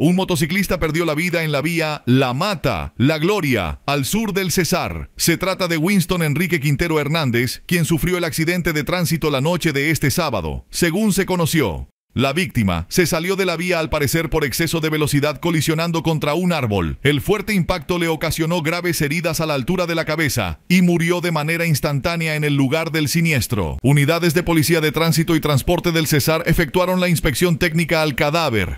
Un motociclista perdió la vida en la vía La Mata, La Gloria, al sur del Cesar. Se trata de Winston Enrique Quintero Hernández, quien sufrió el accidente de tránsito la noche de este sábado, según se conoció. La víctima se salió de la vía al parecer por exceso de velocidad colisionando contra un árbol. El fuerte impacto le ocasionó graves heridas a la altura de la cabeza y murió de manera instantánea en el lugar del siniestro. Unidades de Policía de Tránsito y Transporte del Cesar efectuaron la inspección técnica al cadáver.